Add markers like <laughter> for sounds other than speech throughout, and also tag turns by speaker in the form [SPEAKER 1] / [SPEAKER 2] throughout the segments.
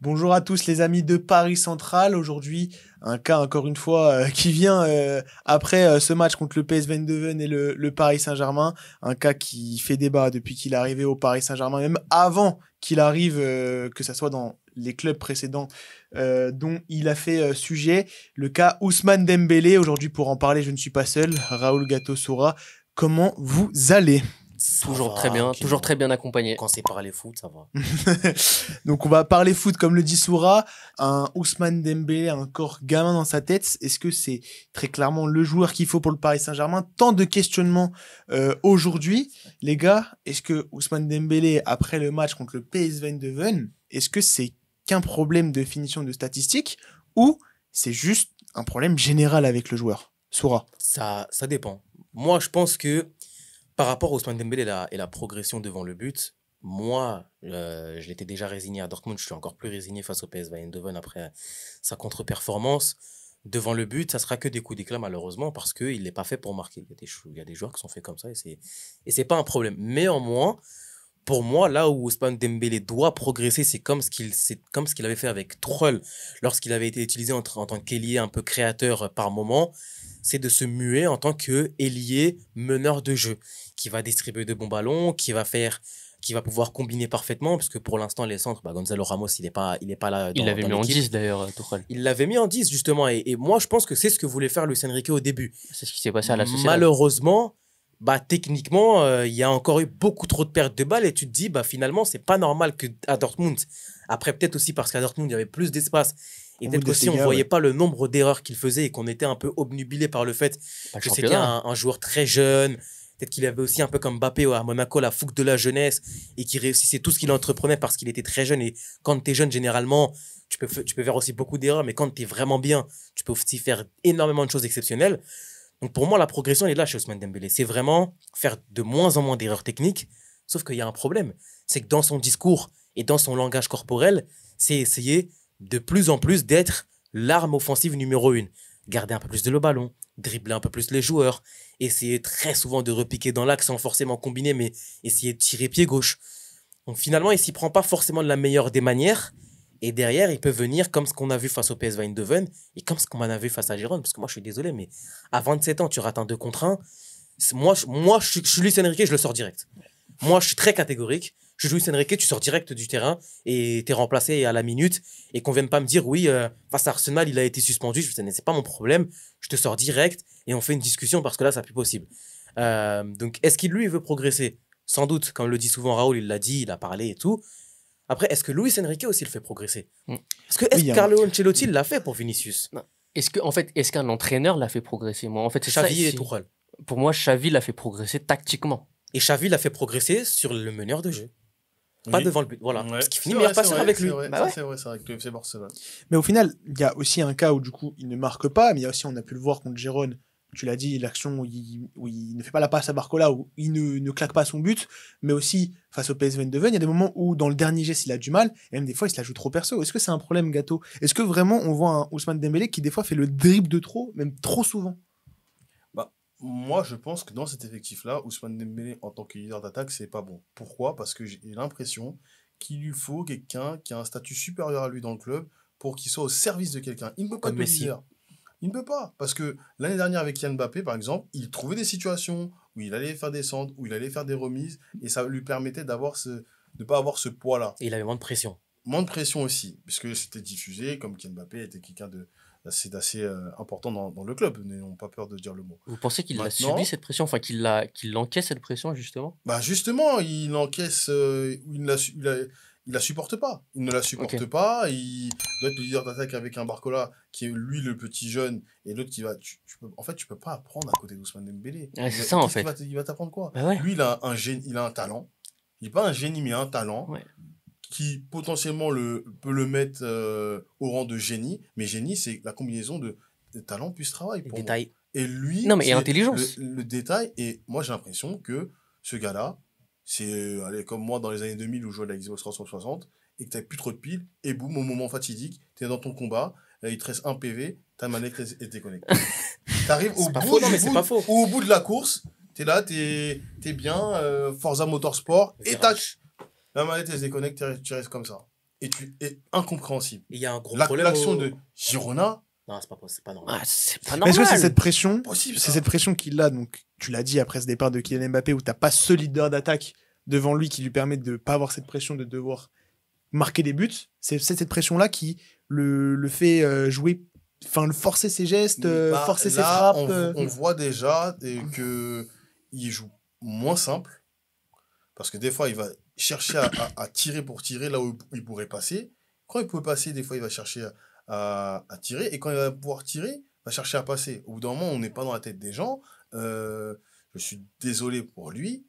[SPEAKER 1] Bonjour à tous les amis de Paris Central. Aujourd'hui, un cas encore une fois euh, <laughs> qui vient euh, après euh, ce match contre le PSV Eindhoven et le, Paris Saint-Germain. Un cas qui fait débat depuis qu'il est arrivé au Paris Saint-Germain, même avant qu'il arrive, que ça soit dans les clubs précédents dont il a fait sujet. Le cas Ousmane Dembélé. Aujourd'hui, pour en parler, je ne suis pas seul. Raoul Gatto comment vous allez Toujours très bien,
[SPEAKER 2] toujours très bien accompagné. Quand c'est parler foot, ça va.
[SPEAKER 1] <laughs> Donc on va parler foot, comme le dit Soura. Un Ousmane Dembélé un corps gamin dans sa tête. Est-ce que c'est très clairement le joueur qu'il faut pour le Paris Saint-Germain Tant de questionnements euh, aujourd'hui. Les gars, est-ce que Ousmane Dembélé, après le match contre le PSV Eindhoven, est-ce que c'est qu'un problème de finition de statistiques ou c'est juste un problème général avec le joueur Soura
[SPEAKER 3] ça, ça dépend. Moi, je pense que par rapport au Ousmane Dembélé et la, progression devant le but, moi, euh, je l'étais déjà résigné à Dortmund, je suis encore plus résigné face au PSV Eindhoven après sa contre-performance. Devant le but, ça sera que des coups d'éclat malheureusement parce qu'il n'est pas fait pour marquer. Il y, a des, joueurs qui sont faits comme ça et ce n'est pas un problème. Néanmoins, pour moi, là où Ousmane Dembélé doit progresser, c'est comme ce qu'il comme ce qu'il avait fait avec Troll lorsqu'il avait été utilisé en, tant qu'ailier un peu créateur euh, par moment, c'est de se muer en tant que ailier meneur de jeu qui va distribuer de bons ballons, qui va faire qui va pouvoir combiner parfaitement, puisque pour l'instant, les centres, bah, Gonzalo Ramos, il n'est pas, il est pas là. il l'avait mis en 10
[SPEAKER 2] d'ailleurs, euh, Tuchel.
[SPEAKER 3] Il l'avait mis en 10, justement. Et, moi, je pense que c'est ce que voulait faire Luis Enrique au début. C'est ce qui s'est passé à la Malheureusement, bah techniquement, euh, il y a encore eu beaucoup trop de pertes de balles et tu te dis, bah finalement, c'est pas normal qu'à Dortmund. Après, peut-être aussi parce qu'à Dortmund, il y avait plus d'espace. Et peut-être aussi, on ne voyait pas le nombre d'erreurs qu'il faisait et qu'on était un peu obnubilé par le fait que c'était un, joueur très jeune. Peut-être qu'il avait aussi un peu comme Mbappé à Monaco la fougue de la jeunesse et qui réussissait tout ce qu'il entreprenait parce qu'il était très jeune. Et quand tu es jeune, généralement, tu peux, tu peux faire aussi beaucoup d'erreurs, mais quand tu es vraiment bien, tu peux aussi faire énormément de choses exceptionnelles. Donc pour moi, la progression, est là chez Ousmane Dembélé. C'est vraiment faire de moins en moins d'erreurs techniques. Sauf qu'il y a un problème. C'est que dans son discours et dans son langage corporel, c'est essayer de plus en plus d'être l'arme offensive numéro une. Garder un peu plus de le ballon, dribbler un peu plus les joueurs, essayer très souvent de repiquer dans l'axe sans forcément combiner, mais essayer de tirer pied gauche. Donc finalement, il s'y prend pas forcément de la meilleure des manières. Et derrière, il peut venir comme ce qu'on a vu face au PSV Eindhoven et comme ce qu'on a vu face à Gironde. Parce que moi, je suis désolé, mais à 27 ans, tu rates un 2 contre 1. Moi, je, moi je, suis Luis Enrique, je le sors direct. Moi, je suis très catégorique. Je suis Luis Enrique, tu sors direct du terrain et es remplacé à la minute. Et qu'on vienne pas me dire, oui, euh, face à Arsenal, il a été suspendu. Je me c'est pas mon problème. Je te sors direct et on fait une discussion parce que là, ça plus possible. Euh, donc, est-ce qu'il, lui, veut progresser Sans doute, comme le dit souvent Raoul, il l'a dit, il a parlé et tout. Après, est-ce que Luis Enrique aussi le fait progresser
[SPEAKER 2] mm. Est-ce que Carlo Ancelotti l'a fait pour Vinicius Est-ce que en fait, est-ce qu'un entraîneur l'a fait progresser Moi, en fait, et Tourelle. Pour moi, Xavi l'a fait progresser tactiquement. Et Xavi l'a fait progresser sur le meneur de jeu. Pas devant le but, voilà. Ouais. finit meilleur avec lui. vrai,
[SPEAKER 4] que bah
[SPEAKER 1] Mais au final, il y a aussi un cas où du coup, il ne marque pas, mais il y a aussi, on a pu le voir contre Gérone, tu l'as dit, l'action où, il, ne fait pas la passe à Barcola, où il ne, claque pas son but, mais aussi face au PSV Eindhoven, il y a des moments où dans le dernier geste il a du mal, et même des fois il se la joue trop perso. Est-ce que c'est un problème, Gâteau Est-ce que vraiment on voit un Ousmane Dembélé qui des fois fait le drip de trop, même trop souvent
[SPEAKER 4] bah, Moi je pense que dans cet effectif-là, Ousmane Dembélé en tant que leader d'attaque, c'est pas bon. Pourquoi Parce que j'ai l'impression qu'il lui faut quelqu'un qui a un statut supérieur à lui dans le club pour qu'il soit au service de quelqu'un. Il ne peut pas être il ne peut pas. Parce que l'année dernière, avec Kian Mbappé, par exemple, il trouvait des situations où il allait faire des centres, où il allait faire des remises, et ça lui permettait d'avoir ce, de ne pas avoir ce poids-là. Et il avait moins de pression. Moins de pression aussi, puisque c'était diffusé, comme Kian Mbappé était quelqu'un de, c'est assez euh, important dans, le club, n'ayons pas peur de dire le mot. Vous pensez qu'il a subi cette
[SPEAKER 2] pression, enfin qu'il qu'il encaisse cette pression justement Bah
[SPEAKER 4] justement, il encaisse, euh, il, il la supporte pas. Il ne la supporte pas. Il doit être le leader d'attaque avec un Barcola qui est lui le petit jeune et l'autre qui va. en fait, tu peux pas apprendre à côté d'Ousmane Dembélé. c'est ça en fait. il va t'apprendre quoi bah Lui, il a un génie, il a un talent. Il n'est pas un génie, mais un talent qui potentiellement le, peut le mettre euh, au rang de génie. Mais génie, c'est la combinaison de, talent plus travail. Pour détail. Et lui. Non, mais et intelligence. le, détail. Et moi, j'ai l'impression que ce gars-là, c'est euh, comme moi dans les années 2000 où je jouais à la Xbox 360 et que t'as plus trop de piles, et boum, au moment fatidique, tu es dans ton combat, il te reste un PV, ta manette est déconnectée. <laughs> tu au, au bout de la course, tu es là, tu es bien, euh, Forza Motorsport, et tâche la manette est déconnectée, tu restes comme ça. Et tu es incompréhensible.
[SPEAKER 3] Il y a un gros problème. L'action de Girona, non, c'est pas, normal. c'est pas normal. Ah, est-ce que c'est cette pression C'est
[SPEAKER 1] cette pression qu'il a, donc tu l'as dit après ce départ de Kylian Mbappé où t'as pas ce leader d'attaque devant lui qui lui permet de ne pas avoir cette pression de devoir marquer des buts. C'est cette pression-là qui le, fait euh, jouer, enfin, le forcer ses gestes, euh, bah, forcer ses frappes. Euh. On, voit
[SPEAKER 4] déjà que il joue moins simple parce que des fois, il va chercher à, tirer pour tirer là où il pourrait passer. Quand il peut passer, des fois, il va chercher à à, tirer. Et quand il va pouvoir tirer, va chercher à passer. Au bout d'un moment, on n'est pas dans la tête des gens. Euh, je suis désolé pour lui,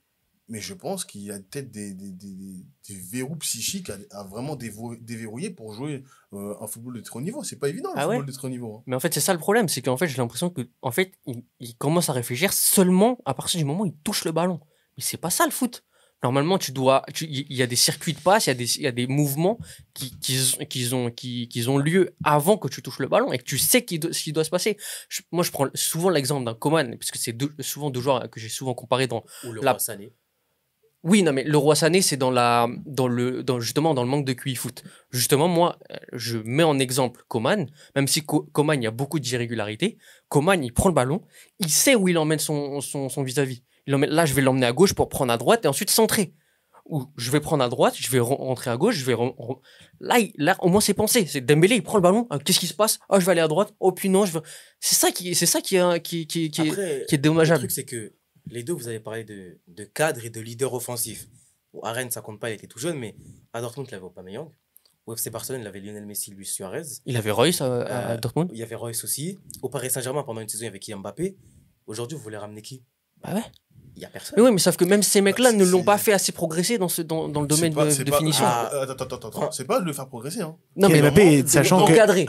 [SPEAKER 4] mais je pense qu'il
[SPEAKER 2] y a peut-être des,
[SPEAKER 4] des, des, verrous psychiques à, vraiment déverrouiller pour jouer euh, un football de trop haut niveau. C'est pas évident, le ah football de très niveau.
[SPEAKER 2] Hein. Mais en fait, c'est ça le problème, c'est qu'en fait, j'ai l'impression qu'en fait, il, commence à réfléchir seulement à partir du moment où il touche le ballon. Mais c'est pas ça le foot normalement, tu dois, il y a des circuits de passe, il y, y, a des mouvements qui, qui, ont, qui, ont lieu avant que tu touches le ballon et que tu sais ce qui doit se passer. moi, je prends souvent l'exemple d'un Coman, parce que c'est souvent deux joueurs que j'ai souvent comparé dans Ou le la... Roi Sané. Oui, non, mais le roi Sané, c'est dans la, dans le, dans, justement dans le manque de QI foot. Justement, moi, je mets en exemple Coman, même si Coman, il y a beaucoup d'irrégularités. Coman, il prend le ballon, il sait où il emmène son, son, vis à -vis là, je vais l'emmener à gauche pour prendre à droite et ensuite centrer. Ou je vais prendre à droite, je vais rentrer à gauche, je vais. Là, là, au moins, c'est pensé. C'est Dembélé, il prend le ballon. Ah, qu'est-ce qui se passe Oh, je vais aller à droite. Oh, puis non, je veux. C'est ça qui, c'est ça qui, est, qui, qui, est, dommageable. Le truc, c'est que
[SPEAKER 3] les deux, vous avez parlé de, de cadre et de leader offensif. ou Rennes, ça compte pas, il était tout jeune, mais à Dortmund, il avait Aubameyang. Ou FC Barcelone, il avait Lionel Messi, Luis Suarez.
[SPEAKER 2] Il avait Royce euh, à, euh, Dortmund. Il
[SPEAKER 3] y avait Royce aussi. Au Paris Saint-Germain, pendant une saison, avec y avait Kylian Mbappé. Aujourd'hui, vous voulez ramener qui
[SPEAKER 2] Bah ouais il a personne. Mais oui, mais sauf que même ces mecs-là bah, ne l'ont pas fait assez progresser dans, le domaine de, finition. Ah,
[SPEAKER 4] attends, attends, attends. C'est pas de le faire progresser. Hein.
[SPEAKER 2] Non,
[SPEAKER 1] mais Mbappé, sachant que.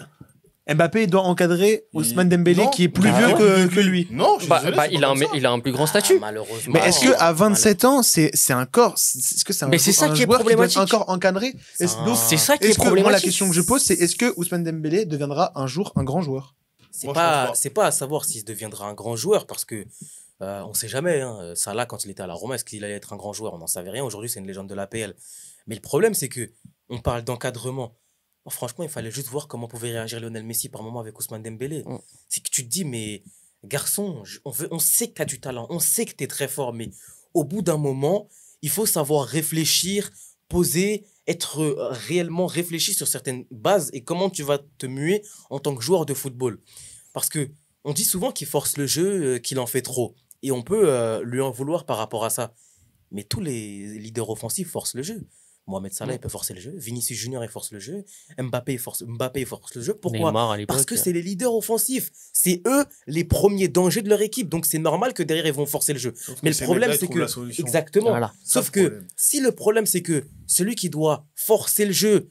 [SPEAKER 1] Mbappé doit encadrer Ousmane Dembélé qui est plus vieux
[SPEAKER 2] que, lui. Non, je bah, bah, il, a un, il a un plus grand ah, statut. malheureusement. Mais est-ce qu'à
[SPEAKER 1] 27 ans, c'est c'est un corps Est-ce que c'est un, Mais c'est ça qui est problématique. un corps encadré. C'est ça qui est, problématique. la question que je pose, c'est est-ce que Ousmane Dembélé deviendra un jour un grand joueur
[SPEAKER 3] C'est pas, c'est pas à savoir s'il deviendra un grand joueur parce que bah, on ne sait jamais. Salah, hein, euh, quand il était à la Roma, est-ce qu'il allait être un grand joueur On n'en savait rien. Aujourd'hui, c'est une légende de l'APL. Mais le problème, c'est que on parle d'encadrement. Oh, franchement, il fallait juste voir comment pouvait réagir Lionel Messi par moment avec Ousmane Dembélé. Mm. C'est que tu te dis, mais garçon, on, veut, on sait que tu as du talent, on sait que tu es très fort, mais au bout d'un moment, il faut savoir réfléchir, poser, être euh, réellement réfléchi sur certaines bases et comment tu vas te muer en tant que joueur de football. Parce que on dit souvent qu'il force le jeu, euh, qu'il en fait trop. Et on peut euh, lui en vouloir par rapport à ça. Mais tous les leaders offensifs forcent le jeu. Mohamed Salah, mm. il peut forcer le jeu. Vinicius Junior, il force le jeu. Mbappé, il force, Mbappé, force le jeu. Pourquoi Parce que euh. c'est les leaders offensifs. C'est eux les premiers dangers de leur équipe. Donc c'est normal que derrière, ils vont forcer le jeu. Mais le problème, c'est que. Exactement. Sauf que si le problème, c'est que celui qui doit forcer le jeu,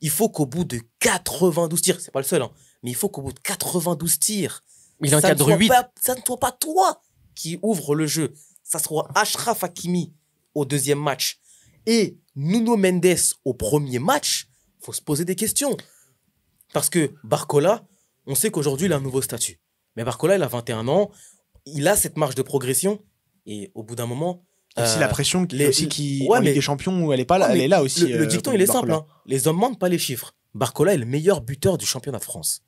[SPEAKER 3] il faut qu'au bout de 92 tirs, c'est pas le seul, hein, mais il faut qu'au bout de 92 tirs, il ça ne soit pas toi qui ouvre le jeu. Ça sera Ashraf Hakimi au deuxième match et Nuno Mendes au premier match. Faut se poser des questions. Parce que Barcola, on sait qu'aujourd'hui, il a un nouveau statut. Mais Barcola, il a 21 ans. Il a cette marge de progression. Et au bout d'un moment, euh, aussi la pression les, aussi qui Champions où elle est pas là, elle est là aussi. Le, euh, dicton il est simple, hein. les hommes mentent pas les chiffres. Barcola est le meilleur buteur du championnat de France.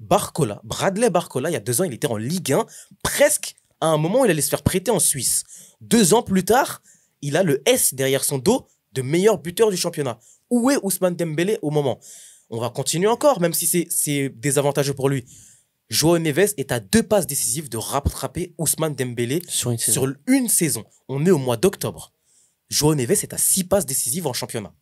[SPEAKER 3] Barcola, Bradley Barcola, il y a deux ans, il était en Ligue 1, presque à un moment, il allait se faire prêter en Suisse. Deux ans plus tard, il a le S derrière son dos de meilleur buteur du championnat. Où est Ousmane Dembélé au moment On va continuer encore, même si c'est désavantageux pour lui. Joao Neves est à deux passes décisives de rattraper Ousmane Dembélé sur une, saison. On est au mois d'octobre. Joao Neves est à six passes décisives en championnat.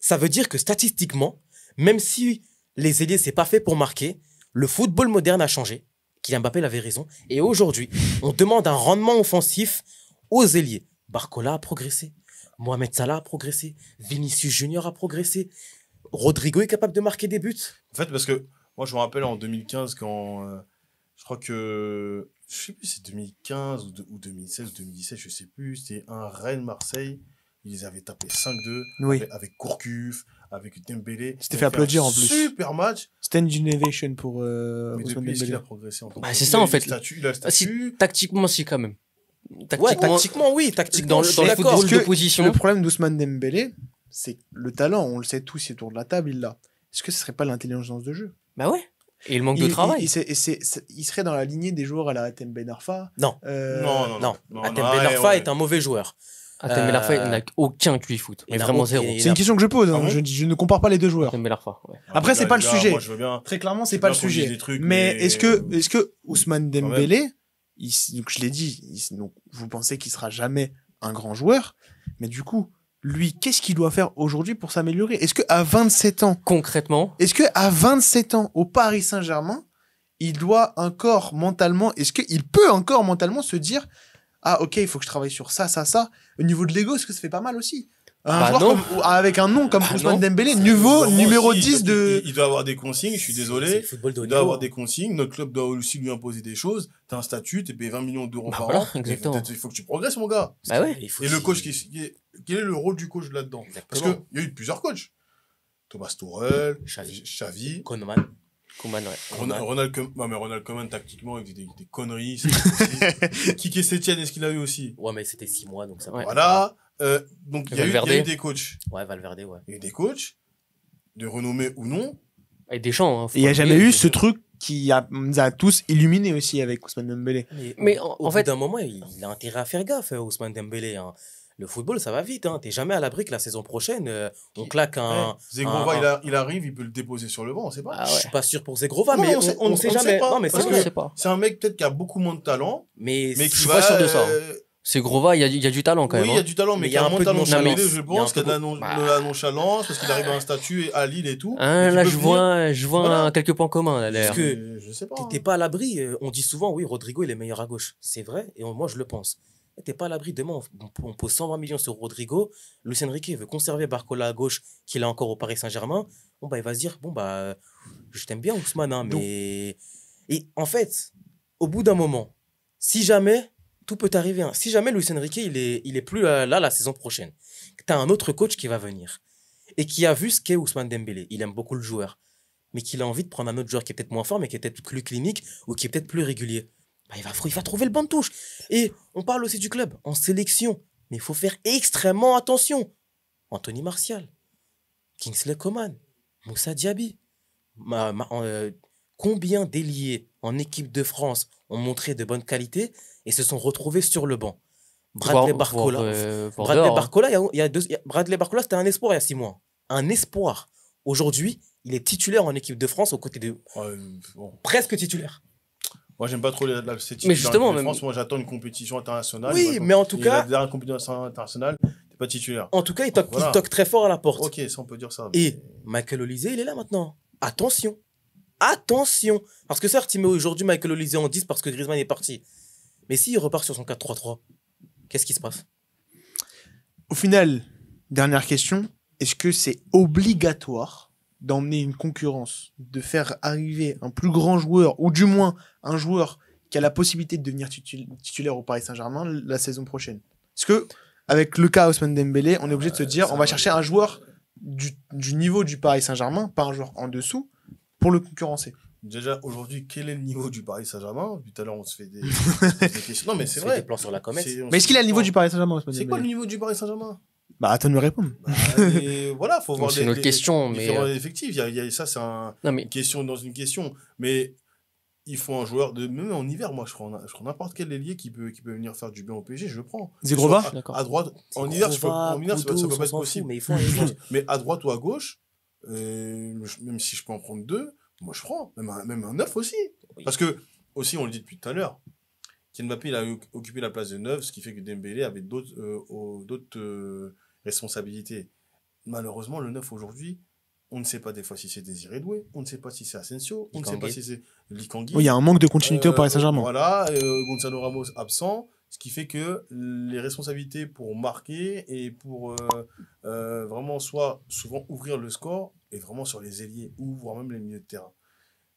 [SPEAKER 3] Ça veut dire que statistiquement, même si les ailiers, c'est pas fait pour marquer, le football moderne a changé. Kylian Mbappé avait raison. Et aujourd'hui, on demande un rendement offensif aux ailiers. Barcola a progressé. Mohamed Salah a progressé. Vinicius Junior a progressé. Rodrigo est capable de marquer des buts. En
[SPEAKER 4] fait, parce que moi, je me rappelle en 2015, quand euh, je crois
[SPEAKER 3] que.
[SPEAKER 4] Je sais plus, c'est 2015 ou, 2016 2017, je sais plus. C'était un Rennes-Marseille. Ils avaient tapé 5-2 avec, avec Courcuf, avec Dembélé. C'était fait applaudir en plus. Super match.
[SPEAKER 1] Stand innovation pour euh, Mais Il a progressé en C'est ça en fait.
[SPEAKER 2] Statut,
[SPEAKER 1] tactiquement, si quand même. Tactiquement, oui, tactiquement. Dans, dans le de position. Le problème d'Ousmane Dembélé, c'est le talent, on le sait tous, il est autour de la table, il l'a. Est-ce que ce serait pas l'intelligence de jeu Bah ouais.
[SPEAKER 2] Et le manque de travail.
[SPEAKER 3] Il,
[SPEAKER 1] serait dans la lignée des joueurs à la Atem Ben Arfa. Non. Euh, non. Non, Ben Arfa est
[SPEAKER 3] un mauvais joueur.
[SPEAKER 1] Atem ah,
[SPEAKER 2] Melarfa, il euh, n'a aucun QI foot. Mais vraiment zéro. C'est une question que je pose. Hein. Ah je, ne compare pas les deux joueurs. Atem Melarfa, ouais.
[SPEAKER 1] Ah, Après, c'est pas le sujet.
[SPEAKER 4] Très clairement, c'est pas le sujet. Mais est-ce que,
[SPEAKER 1] est-ce que Ousmane Dembélé, donc je l'ai dit, donc vous pensez qu'il sera jamais un grand joueur, mais du coup, lui, qu'est-ce qu'il doit faire aujourd'hui pour s'améliorer Est-ce que à 27 ans, Concrètement, est-ce que à 27 ans au Paris Saint-Germain, il doit encore mentalement, est-ce qu'il peut encore mentalement se dire ah ok, il faut que je travaille sur ça, ça, ça. Au niveau de l'ego, est-ce que ça fait pas mal aussi bah avec un nom comme ah Ousmane Dembélé, niveau numéro 10 de.
[SPEAKER 4] Il, doit avoir des consignes, je suis désolé. Il doit avoir des consignes. Notre club doit aussi lui imposer des choses. T'as un statut, t'es payé 20 millions d'euros bah par an. Il faut que tu progresses, mon gars. Bah Et le coach, qui, quel est le rôle du coach là-dedans Parce qu'il y a eu plusieurs coachs. Thomas Tourel,
[SPEAKER 3] Xavi, Xavi Ronald, Ronald,
[SPEAKER 4] mais Ronald Coman, tactiquement, il faisait des, conneries. <laughs> Kiké Sétienne, est-ce qu'il a eu aussi Ouais, mais c'était 6 mois, donc ça Voilà. Euh, donc, il y, a eu des coachs. Ouais, Valverde, ouais. Il y a eu des coachs, de renommée ou non.
[SPEAKER 3] Et des gens. Hein, il n'y a jamais eu ce
[SPEAKER 1] truc qui a, nous a tous illuminés aussi avec Ousmane Dembélé. Mais, en, fait, à un
[SPEAKER 3] moment, il, a intérêt à faire gaffe, euh, Ousmane Dembélé. Hein le football, ça va vite. Hein. n'es jamais à l'abri que la saison prochaine, euh, on claque un. Ouais. Zegrova, Il,
[SPEAKER 4] arrive, il peut le déposer sur le banc, on sait pas. Ah je ne suis pas
[SPEAKER 3] sûr pour Zegrova, mais on, ne sait jamais. c'est un mec peut-être qui a
[SPEAKER 4] beaucoup moins de talent, mais, je suis pas sûr de ça. Hein. Euh,
[SPEAKER 2] Zegrova, Grova, il y, a du talent quand même. Oui, il y a hein. du talent, mais il y a un peu de talent je pense, qu'il y a de la bah.
[SPEAKER 4] nonchalance, parce qu'il arrive à un statut à Lille et tout. Hein, là,
[SPEAKER 2] je vois, je vois quelques points communs, là, Parce que, je
[SPEAKER 3] sais pas. Tu pas à l'abri. Euh, on dit souvent, oui, Rodrigo, il est meilleur à gauche. C'est vrai, et moi, je le pense t'es pas à l'abri. Demain, on, pose 120 millions sur Rodrigo. Lucien Riquet veut conserver Barcola à gauche, qu'il a encore au Paris Saint-Germain. Bon, bah, il va se dire, bon, bah, je t'aime bien, Ousmane, hein, mais. Et en fait, au bout d'un moment, si jamais, tout peut arriver. Hein, si jamais Lucien Riquet, il est, il est plus euh, là, la saison prochaine, tu as un autre coach qui va venir et qui a vu ce qu'est Ousmane Dembélé. Il aime beaucoup le joueur, mais qu'il a envie de prendre un autre joueur qui est peut-être moins fort, mais qui est peut-être plus clinique ou qui est peut-être plus régulier. Bah, il, va, trouver le banc de touche. Et on parle aussi du club en sélection, mais il faut faire extrêmement attention. Anthony Martial, Kingsley Coman, Moussa Diaby. Euh, combien d'éliés en équipe de France ont montré de bonnes qualités et se sont retrouvés sur le banc Bradley Barcola. Bradley Barcola, Bradley c'était un espoir il y a six mois. Un espoir. Aujourd'hui, il est titulaire en équipe de France aux côtés de. Presque titulaire.
[SPEAKER 4] Moi, j'aime pas trop la, la Mais justement, moi, j'attends une compétition internationale. Oui, mais en tout cas. La dernière compétition internationale, t'es pas titulaire. En tout cas, il toque,
[SPEAKER 3] très fort à la porte. Ok, ça, on peut dire ça. Et Michael Olise, il est là maintenant. Attention. Attention. Parce que certes, il aujourd'hui Michael Olise en 10 parce que Griezmann est parti. Mais s'il repart sur son 4-3-3, qu'est-ce qui se passe
[SPEAKER 1] Au final, dernière question. Est-ce que c'est obligatoire d'emmener une concurrence, de faire arriver un plus grand joueur, ou du moins un joueur qui a la possibilité de devenir titulaire au Paris Saint-Germain la saison prochaine. Parce que, avec le cas Ousmane Dembélé, on est obligé de se dire, on va chercher un joueur du, niveau du Paris Saint-Germain, pas un joueur en dessous, pour le concurrencer.
[SPEAKER 4] Déjà, aujourd'hui, quel est le niveau du Paris Saint-Germain Depuis tout à l'heure, on se fait des, <laughs> questions. Non, mais c'est vrai. plans sur la comète. mais est-ce qu'il a le niveau du Paris Saint-Germain C'est quoi le niveau du Paris Saint-Germain bah, attends de me répondre. Voilà, <laughs> voilà, faut voir C'est une autre question, mais. Euh, il y a, ça, c'est une question dans une question. Mais il faut un joueur de même en hiver moi je prends je prends n'importe quel ailier qui peut qui peut venir faire du bien au PSG je le prends à, droite en hiver ça, peut pas être possible mais, <laughs> mais à droite ou à gauche euh, même si je peux en prendre deux moi je prends même un, même un 9 aussi parce que aussi on le dit depuis tout à l'heure ken Mbappé il a occupé la place de 9 ce qui fait que Dembélé avait d'autres euh, d'autres responsabilité. Malheureusement, le 9 aujourd'hui, on ne sait pas des fois si c'est Désiré Doué, on ne sait pas si c'est Asensio, on ne sait pas si c'est Likangui. il y a un manque de continuité au Paris euh, Saint-Germain. Voilà, euh, Gonzalo Ramos absent, ce qui fait que les responsabilités pour marquer et pour euh, vraiment soit souvent ouvrir le score est vraiment sur les ailiers ou voire même les milieux de terrain.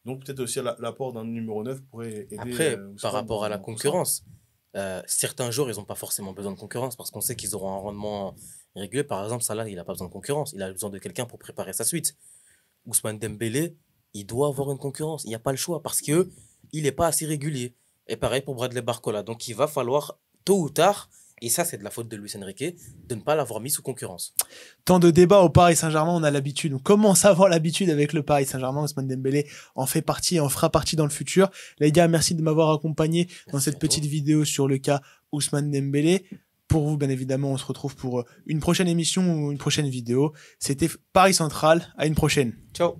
[SPEAKER 4] Donc peut-être aussi l'apport d'un numéro 9 pourrait aider. Après, par rapport à la concurrence,
[SPEAKER 3] certains joueurs, ils n'ont pas forcément besoin de concurrence parce qu'on sait qu'ils auront un rendement Régulé, par exemple, Salah, il n'a pas besoin de concurrence. Il a besoin de quelqu'un pour préparer sa suite. Ousmane Dembélé, il doit avoir une concurrence. Il n'y a pas le choix parce que il n'est pas assez régulier. Et pareil pour Bradley Barcola. Donc il va falloir, tôt ou tard, et ça, c'est de la faute de Luis Enrique, de ne pas l'avoir mis sous concurrence.
[SPEAKER 1] Tant de débats au Paris Saint-Germain, on a l'habitude. On commence à avoir l'habitude avec le Paris Saint-Germain. Ousmane Dembélé en fait partie et en fera partie dans le futur. Les gars, merci de m'avoir accompagné dans cette petite vidéo sur le cas Ousmane Dembélé pour vous, bien évidemment, on se retrouve pour euh, une prochaine émission ou une prochaine vidéo. C'était Paris Central. À une prochaine. Ciao.